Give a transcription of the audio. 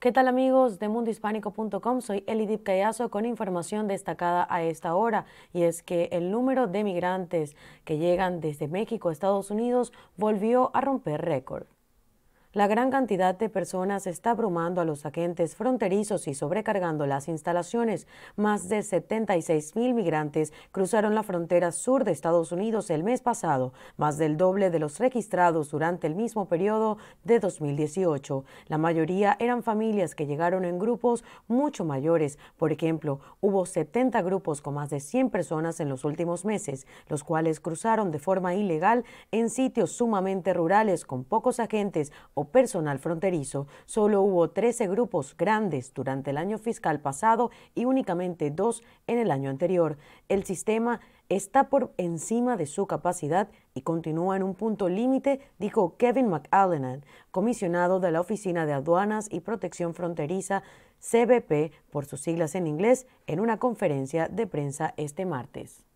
¿Qué tal amigos de mundohispánico.com? Soy Elidip Callazo con información destacada a esta hora y es que el número de migrantes que llegan desde México a Estados Unidos volvió a romper récord la gran cantidad de personas está abrumando a los agentes fronterizos y sobrecargando las instalaciones. Más de 76 mil migrantes cruzaron la frontera sur de Estados Unidos el mes pasado, más del doble de los registrados durante el mismo periodo de 2018. La mayoría eran familias que llegaron en grupos mucho mayores. Por ejemplo, hubo 70 grupos con más de 100 personas en los últimos meses, los cuales cruzaron de forma ilegal en sitios sumamente rurales con pocos agentes personal fronterizo, solo hubo 13 grupos grandes durante el año fiscal pasado y únicamente dos en el año anterior. El sistema está por encima de su capacidad y continúa en un punto límite, dijo Kevin McAllenan, comisionado de la Oficina de Aduanas y Protección Fronteriza, CBP, por sus siglas en inglés, en una conferencia de prensa este martes.